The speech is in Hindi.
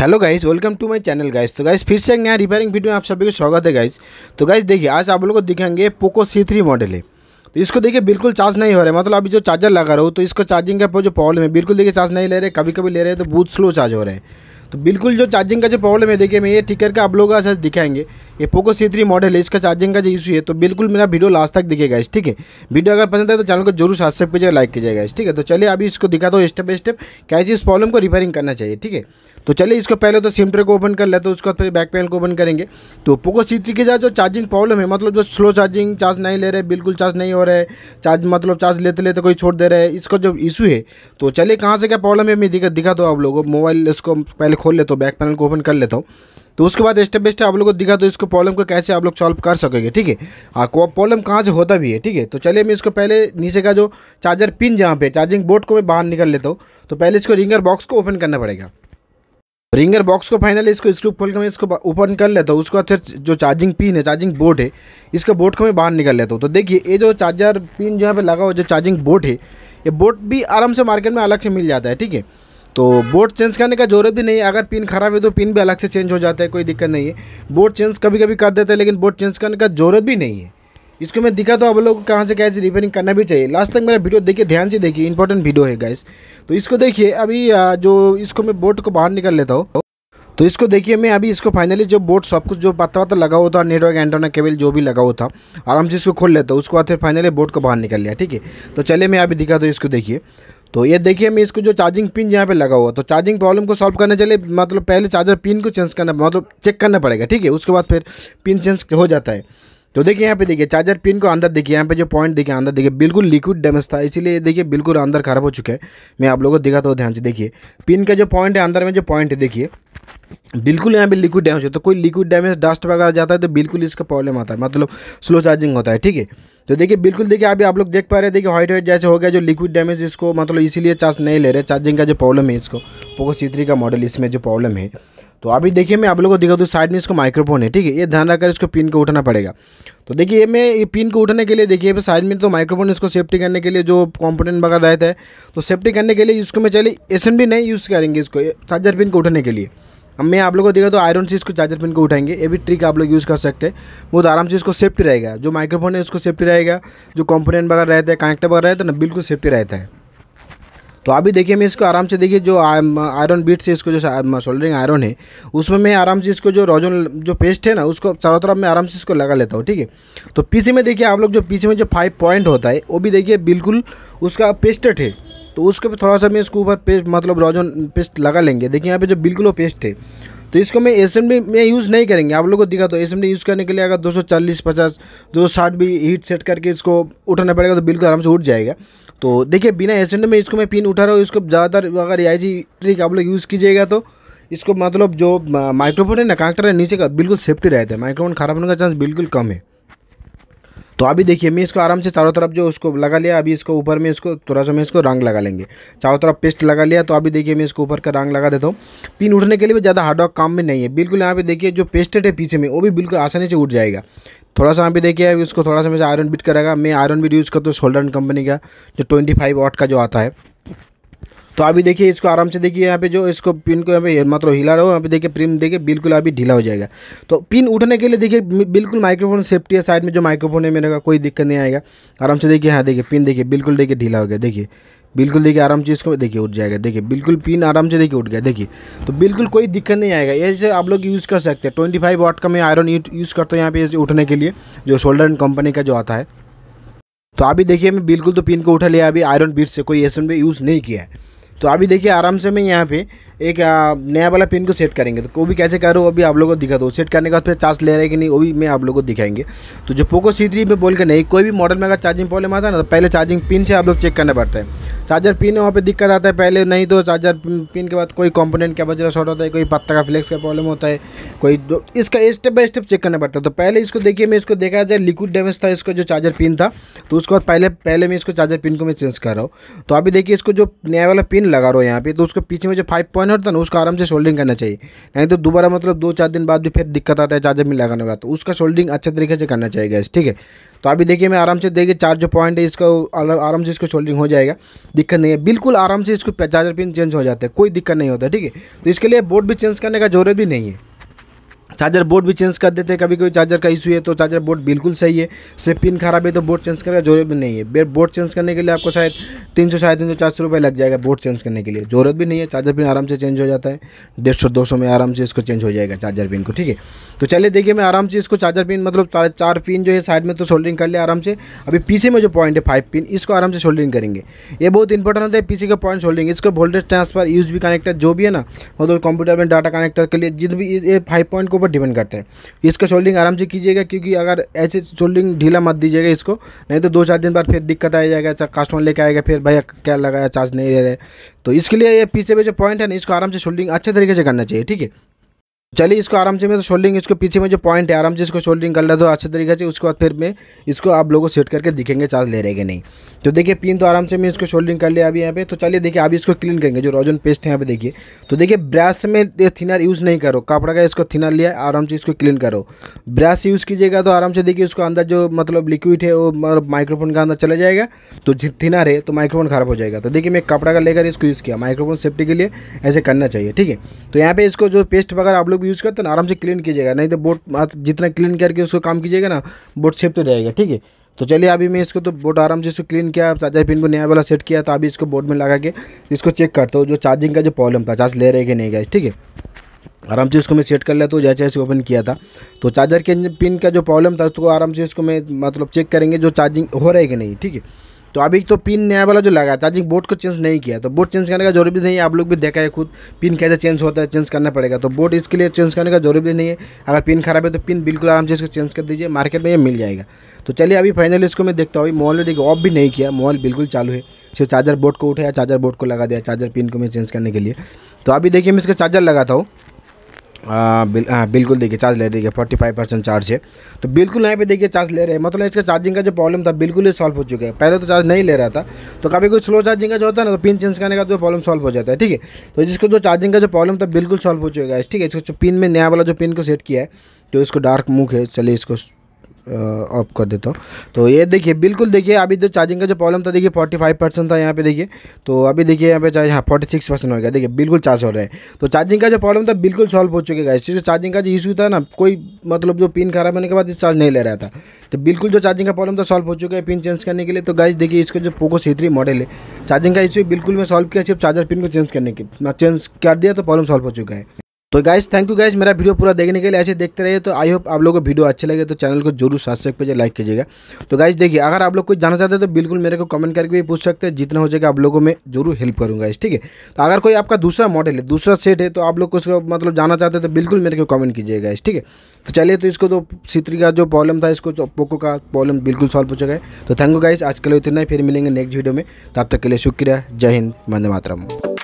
hello guys welcome to my channel guys तो गाइस फिर से एक नया रिपेयरिंग वीडियो में आप सभी को स्वागत है गाइस तो गाइस देखिए आज आप लोगों को दिखाएंगे पोको सी थ्री मॉडल है तो इसको देखिए बिल्कुल चार्ज नहीं हो रहा है मतलब अभी जो चार्जर लगा रहा हो तो इसको चार्जिंग का जो प्रॉब्लम है बिल्कुल देखिए चार्ज नहीं ले रहे कभी कभी ले रहे हैं तो बहुत स्लो चार्ज हो रहा है तो बिल्कुल जो चार्जिंग का जो प्रॉब्लम है देखिए मैं ये ठीक करके आप लोगों का दिखाएंगे ये पोको सी थ्री मॉडल है इसका चार्जिंग का जो इशू है तो बिल्कुल मेरा वीडियो लास्ट तक दिखेगा इस ठीक है वीडियो अगर पसंद है तो चैनल को जरूर सब्सक्राइब कीजिएगा लाइक कीजिएगा इस ठीक है तो चलिए अभी इसको दिखा दो स्टेप बाई स्टेप कैसे इस प्रॉब्लम को रिपेयरिंग करना चाहिए ठीक है तो चलिए इसको पहले तो सिम ट्रे को ओपन कर लेते तो हैं उसके बाद फिर बैक पैनल को ओपन करेंगे तो पोको सी थ्री के साथ जो चार्जिंग प्रॉब्लम है मतलब जो स्लो चार्जिंग चार्ज नहीं ले रहे बिल्कुल चार्ज नहीं हो रहे चार्ज मतलब चार्ज लेते लेते कोई छोड़ दे रहे हैं इसका जो इशू है तो चलिए कहाँ से क्या प्रॉब्लम है मैं दिखा दो आप लोगों मोबाइल इसको पहले खोल लेते हो बैक पैनल को ओपन कर लेता हूँ तो उसके बाद स्टेप बाय स्टेप आप लोग को दिखा तो इसको प्रॉब्लम को कैसे आप लोग सॉल्व कर सकोगे ठीक है आपको हाँ, प्रॉब्लम कहाँ से होता भी है ठीक है तो चलिए मैं इसको पहले नीचे का जो चार्जर पिन जहाँ पे चार्जिंग बोर्ड को मैं बाहर निकल लेता हूँ तो पहले इसको रिंगर बॉक्स को ओपन करना पड़ेगा रिंगर बॉक्स को फाइनली इसको स्क्रू खोल के मैं इसको ओपन कर लेता हूँ उसके बाद फिर जो चार्जिंग पिन है चार्जिंग बोर्ड है इसका बोर्ड को मैं बाहर निकल लेता हूँ तो देखिए ये जो चार्जर पिन जहाँ पे लगा हुआ जो चार्जिंग बोर्ड है ये बोर्ड भी आराम से मार्केट में अलग से मिल जाता है ठीक है तो बोर्ड चेंज करने का ज़रूरत भी नहीं है अगर पिन ख़राब है तो पिन भी अलग से चेंज हो जाता है कोई दिक्कत नहीं है बोर्ड चेंज कभी कभी कर देते हैं लेकिन बोर्ड चेंज करने का ज़रूरत भी नहीं है इसको मैं दिखा तो आप लोगों को कहाँ से कैसे रिपेयरिंग करना भी चाहिए लास्ट तक मेरा वीडियो देखिए ध्यान से देखिए इंपॉर्टेंट वीडियो है गैस तो इसको देखिए अभी जो इसको मैं बोर्ड को बाहर निकल लेता हूँ तो इसको देखिए मैं अभी इसको फाइनली जो बोर्ड सब कुछ जो पत्ता वत्ता लगा हुआ था नेटवर्क एंटोना केबल जो भी लगा हुआ था आराम से इसको खोल लेता हूँ उसको बाद फिर फाइनली बोर्ड को बाहर निकल लिया ठीक है तो चलिए मैं अभी दिखा तो इसको देखिए तो ये देखिए मैं इसको जो चार्जिंग पिन यहाँ पे लगा हुआ तो चार्जिंग प्रॉब्लम को सॉल्व करने चले मतलब पहले चार्जर पिन को चेंज करना मतलब चेक करना पड़ेगा ठीक है उसके बाद फिर पिन चेंज हो जाता है तो देखिए यहाँ पे देखिए चार्जर पिन को अंदर देखिए यहाँ पे जो पॉइंट देखिए अंदर देखिए बिल्कुल लिक्विड डैमेज था इसीलिए देखिए बिल्कुल अंदर खराब हो चुका है मैं आप लोगों को दिखाता हूँ ध्यान से देखिए पिन का जो पॉइंट है अंदर में जो पॉइंट है देखिए बिल्कुल यहाँ पे लिक्विड डैमेज है तो कोई लिक्विड डैमेज डस्ट वगैरह जाता है तो बिल्कुल इसका प्रॉब्लम आता है मतलब स्लो चार्जिंग होता है ठीक है तो देखिए बिल्कुल देखिए अभी आप लोग देख पा रहे हैं देखिए व्हाइट वाइट जैसे हो गया जो लिक्विड डैमेज इसको मतलब इसीलिए चार्ज नहीं ले रहे चार्जिंग का जो प्रॉब्लम है इसको पोको सी का मॉडल इसमें जो प्रॉब्लम है तो अभी देखिए मैं आप लोगों को दिखा दूँ साइड में इसको माइक्रोफोन है ठीक है ये ध्यान रखकर इसको पिन को उठाना पड़ेगा तो देखिए मैं ये पिन को उठाने के लिए देखिए साइड में तो माइक्रोफोन इसको सेफ्टी करने के लिए जो कॉम्पोनेंट वगैरह रहता है तो सेफ्टी करने के लिए इसको मैं चलिए एस नहीं यूज़ करेंगे इसको चार्जर पिन को उठाने के लिए अब मैं आप लोगों को देखा तो आयरन से इसको चार्जर पिन को उठाएंगे ये भी ट्रिक आप लोग यूज़ कर सकते हैं बहुत आराम से इसको सेफ्टी रहेगा जो माइक्रोफोन है उसको सेफ्टी रहेगा जो कंपोनेंट वगैरह रहता है कनेक्टर वगैरह रहता है ना बिल्कुल सेफ्टी रहता है तो अभी देखिए मैं इसको आराम से देखिए जो आयरन बीट से इसको जो सोल्डरिंग आयरन है उसमें मैं आराम से इसको जो रोजन जो पेस्ट है ना उसको चारों तरफ मैं आराम से इसको लगा लेता हूँ ठीक है तो पीसी में देखिए आप लोग जो पीसी में जो फाइव पॉइंट होता है वो भी देखिए बिल्कुल उसका पेस्टेड है तो उसके थोड़ा सा मैं इसके ऊपर पेस्ट मतलब रोजन पेस्ट लगा लेंगे देखिए यहाँ पे जो बिल्कुल वो पेस्ट है तो इसको मैं एस में यूज़ नहीं करेंगे आप लोगों को दिखा तो एस यूज़ करने के लिए अगर दो सौ चालीस पचास दो साठ भी हीट सेट करके इसको उठाना पड़ेगा तो बिल्कुल आराम से उठ जाएगा तो देखिए बिना एस में इसको मैं पिन उठा रहा हूँ इसको ज़्यादातर अगर आई ट्रिक आप लोग यूज़ कीजिएगा तो इसको मतलब जो माइक्रोफोन है ना कांक्टर है नीचे का बिल्कुल सेफ्टी रहता है माइक्रोफोन खराब होने का चांस बिल्कुल कम है तो अभी देखिए मैं इसको आराम से चारों तरफ जो उसको लगा लिया अभी इसको ऊपर में इसको थोड़ा सा मैं इसको रंग लगा लेंगे चारों तरफ पेस्ट लगा लिया तो अभी देखिए मैं इसको ऊपर का रंग लगा देता हूँ पिन उठने के लिए भी ज़्यादा हार्डवर्क काम में नहीं है बिल्कुल यहाँ पे देखिए जो पेस्टेड है पीछे में वो भी बिल्कुल आसानी से उठ जाएगा थोड़ा सा यहाँ पे देखिए अभी उसको थोड़ा सा मैं आयरन बिट करेगा मैं आयरन बिट यूज़ करता हूँ शोल्डर कंपनी का जो ट्वेंटी फाइव का जो आता है तो अभी देखिए इसको आराम से देखिए यहाँ पे जो इसको पिन को यहाँ पे मतलब हिला रहा हो यहाँ पे देखिए पिन देखिए बिल्कुल अभी ढीला हो जाएगा तो पिन उठने के लिए देखिए बिल्कुल माइक्रोफोन सेफ्टी है साइड में जो माइक्रोफोन है मेरे का कोई दिक्कत नहीं आएगा आराम से देखिए हाँ देखिए पिन देखिए बिल्कुल देखिए ढीला हो गया देखिए बिल्कुल देखिए आराम से इसको देखिए उठ जाएगा देखिए बिल्कुल पिन आराम से देखिए उठ गया देखिए तो बिल्कुल कोई दिक्कत नहीं आएगा ऐसे आप लोग यूज़ कर सकते हैं ट्वेंटी फाइव वाट का मैं आयरन यूज़ करता हूँ यहाँ पे उठने के लिए जो शोल्डर एंड कंपनी का जो आता है तो अभी देखिए मैं बिल्कुल तो पिन को उठा लिया अभी आयरन बीट से कोई एसन यूज़ नहीं किया है तो अभी देखिए आराम से मैं यहाँ पे एक नया वाला पिन को सेट करेंगे तो वो भी कैसे करो वो भी आप लोगों को दिखा दो सेट करने के बाद फिर चार्ज ले रहे हैं कि नहीं वो भी मैं आप लोगों को दिखाएंगे तो जो पोको सी थ्री में बोल के नहीं कोई भी मॉडल में अगर चार्जिंग प्रॉब्लम आता है ना तो पहले चार्जिंग पिन से आप लोग चेक करना पड़ता है चार्जर पिन वहाँ पे दिक्कत आता है पहले नहीं तो चार्जर पिन के बाद कोई कंपोनेंट का बजरा शॉर्ट होता है कोई पत्ता का फ्लेक्स का प्रॉब्लम होता है कोई जो इसका स्टेप बाय स्टेप चेक करना पड़ता है तो पहले इसको देखिए मैं इसको देखा जाए लिक्विड डैमेज था इसका जो चार्जर पिन था तो उसके बाद पहले पहले मैं इसको चार्जर पिन को मैं चेंज कर रहा हूँ तो अभी देखिए इसको जो नया वाला पिन लगा रहा हो यहाँ पे तो उसको पीछे में जो फाइव पॉइंट होता है ना उसको आराम से शोल्डिंग करना चाहिए नहीं तो दोबारा मतलब दो चार दिन बाद भी फिर दिक्कत आता है चार्जर पिन लगाने का तो उसका शोल्डिंग अच्छे तरीके से करना चाहिए ठीक है तो अभी देखिए मैं आराम से देखिए चार जो पॉइंट है इसका आराम से इसको शोल्डिंग हो जाएगा दिक्कत नहीं है बिल्कुल आराम से इसको चार्जर पिन चेंज हो जाता है कोई दिक्कत नहीं होता ठीक है तो इसके लिए बोर्ड भी चेंज करने का जरूरत भी नहीं है चार्जर बोर्ड भी चेंज कर देते हैं कभी कभी चार्जर का इशू है तो चार्जर बोर्ड बिल्कुल सही है सिर्फ पिन खराब है तो बोर्ड चेंज करने का जरूरत भी नहीं है बोर्ड चेंज करने के लिए आपको शायद तीन सौ साढ़े तीन सौ चार सौ रुपये लग जाएगा बोर्ड चेंज करने के लिए जरूरत भी नहीं है चार्जर पिन आराम से चेंज हो जाता है डेढ़ सौ दो सौ में आराम से इसको चेंज हो जाएगा चार्जर पिन को ठीक है तो चलिए देखिए मैं आराम से इसको चार्जर पिन मतलब चार, पिन जो है साइड में तो सोल्डरिंग कर लिया आराम से अभी पीछे में जो पॉइंट है फाइव पिन इसको आराम से सोल्डरिंग करेंगे ये बहुत इंपॉर्टेंट होता है पीसी का पॉइंट सोल्डरिंग इसको वोल्टेज ट्रांसफर यूज भी कनेक्टर जो भी है ना मतलब कंप्यूटर में डाटा कनेक्टर के लिए जिस भी ये फाइव पॉइंट को ऊपर डिपेंड करते हैं इसका शोल्डिंग आराम से कीजिएगा क्योंकि अगर ऐसे शोल्डिंग ढीला मत दीजिएगा इसको नहीं तो दो चार दिन बाद फिर दिक्कत आ जाएगा कस्टमर लेके आएगा फिर भैया क्या लगाया चार्ज नहीं ले रहे तो इसके लिए ये पीछे पे जो पॉइंट है ना इसको आराम से शोल्डिंग अच्छे तरीके से करना चाहिए ठीक है चलिए इसको आराम से मैं तो शोल्डिंग इसको पीछे में जो पॉइंट है आराम से इसको शोल्डिंग कर लेता हूँ अच्छे तरीके से उसके बाद फिर मैं इसको आप लोगों को सेट करके दिखेंगे चार्ज ले रहेंगे नहीं तो देखिए पिन तो आराम से मैं इसको शोल्डिंग कर लिया अभी यहाँ पे तो चलिए देखिए अभी इसको क्लीन करेंगे जो रोजन पेस्ट है यहाँ पे देखिए तो देखिए ब्रश में थिनर यूज़ नहीं करो कपड़ा का इसको थिनर लिया आराम से इसको क्लीन करो ब्रश यूज़ कीजिएगा तो आराम से देखिए उसको अंदर जो मतलब लिक्विड है वो माइक्रोफोन मतलब का अंदर चला जाएगा तो थिनर है तो माइक्रोफोन ख़राब हो जाएगा तो देखिए मैं कपड़ा का लेकर इसको यूज़ किया माइक्रोफोन सेफ्टी के लिए ऐसे करना चाहिए ठीक है तो यहाँ पर इसको जो पेस्ट वगैरह आप लोग लोग यूज़ करते हैं ना आराम से क्लीन कीजिएगा नहीं तो बोट जितना क्लीन करके उसको काम कीजिएगा ना बोट तो रहेगा ठीक है तो चलिए अभी मैं इसको तो बोट आराम से इसको क्लीन किया चार्जर पिन को नया वाला सेट किया तो अभी इसको बोर्ड में लगा के इसको चेक करता हूँ जो चार्जिंग का जो प्रॉब्लम था चार्ज ले रहे कि नहीं गए ठीक है आराम से इसको मैं सेट कर लेता हूँ जैसे जैसे ओपन किया था तो चार्जर के पिन का जो प्रॉब्लम था उसको आराम से इसको मैं मतलब चेक करेंगे जो चार्जिंग हो रहा है कि नहीं ठीक है तो अभी तो पिन नया वाला जो लगा है चार्जिंग बोर्ड को चेंज नहीं किया तो बोर्ड चेंज करने का जरूरी नहीं है आप लोग भी देखा है खुद पिन कैसे चेंज होता है चेंज करना पड़ेगा तो बोर्ड इसके लिए चेंज करने का जरूरी भी नहीं है अगर पिन खराब है तो पिन बिल्कुल आराम से इसको चेंज कर दीजिए मार्केट में ये मिल जाएगा तो चलिए अभी फाइनली इसको मैं देखता हूँ मोबाइल देखिए ऑफ भी नहीं किया मोबाइल बिल्कुल चालू है सिर्फ चार्जर बोर्ड को उठाया चार्जर बोर्ड को लगा दिया चार्जर पिन को मैं चेंज करने के लिए तो अभी देखिए मैं इसका चार्जर लगाता हूँ आ, हाँ, बिल हाँ बिल्कुल देखिए चार्ज ले रही है फोर्टी फाइव परसेंट चार्ज है तो बिल्कुल यहाँ पे देखिए चार्ज ले रहे हैं मतलब इसका चार्जिंग का जो प्रॉब्लम था बिल्कुल ही सॉल्व हो चुका है पहले तो चार्ज नहीं ले रहा था तो कभी कोई स्लो चार्जिंग का जो होता है ना तो पिन चेंज करने का जो प्रॉब्लम सॉल्व हो जाता है ठीक है तो जिसको जो चार्जिंग का जो प्रॉब्लम था बिल्कुल सॉल्व हो चुका है ठीक है इसको पिन में नया वाला जो पिन को सेट किया है जो इसको डार्क मुख है चलिए इसको ऑफ कर देता हूँ तो ये देखिए बिल्कुल देखिए अभी जो चार्जिंग का जो प्रॉब्लम था देखिए फोर्टी फाइव परसेंट था यहाँ पे देखिए तो अभी देखिए यहाँ पे चार्ज हाँ फोर्टी सिक्स परसेंट हो गया देखिए बिल्कुल चार्ज हो रहा है तो चार्जिंग का जो प्रॉब्लम था बिल्कुल सॉल्व हो चुके गए जो चार्जिंग का जो इशू था ना कोई मतलब जो पिन खराब होने के बाद चार्ज नहीं ले रहा था तो बिल्कुल जो चार्जिंग का प्रॉब्लम था सॉल्व हो चुका है पिन चेंज करने के लिए तो गाइस देखिए इसका जो पोको सी मॉडल है चार्जिंग का इशू बिल्कुल मैं सॉल्व किया सिर्फ चार्जर पिन को चेंज करने के चेंज हाँ, कर दिया तो प्रॉब्लम सॉल्व हो चुका है तो गाइज थैंक यू गाइज मेरा वीडियो पूरा देखने के लिए ऐसे देखते रहिए तो आई होप आप लोगों को वीडियो अच्छे लगे तो चैनल को जरूर सब्सक्राइब कीजिए लाइक कीजिएगा तो गाइज देखिए अगर आप लोग कुछ जाना चाहते हैं तो बिल्कुल मेरे को कमेंट करके भी पूछ सकते हैं जितना हो जाएगा आप लोगों को मैं जरूर हेल्प करूँगा इस ठीक है तो अगर कोई आपका दूसरा मॉडल है दूसरा सेट है तो आप लोग उसको मतलब जाना चाहते हैं तो बिल्कुल मेरे को कमेंट कीजिएगा इस ठीक है तो चलिए तो इसको तो सीत्री का जो प्रॉब्लम था इसको पोको तो का प्रॉब्लम बिल्कुल सॉल्व हो चुका है तो थैंक यू गाइज आज के लिए इतना ही फिर मिलेंगे नेक्स्ट वीडियो में तो आप तक के लिए शुक्रिया जय हिंद मंदे मातरम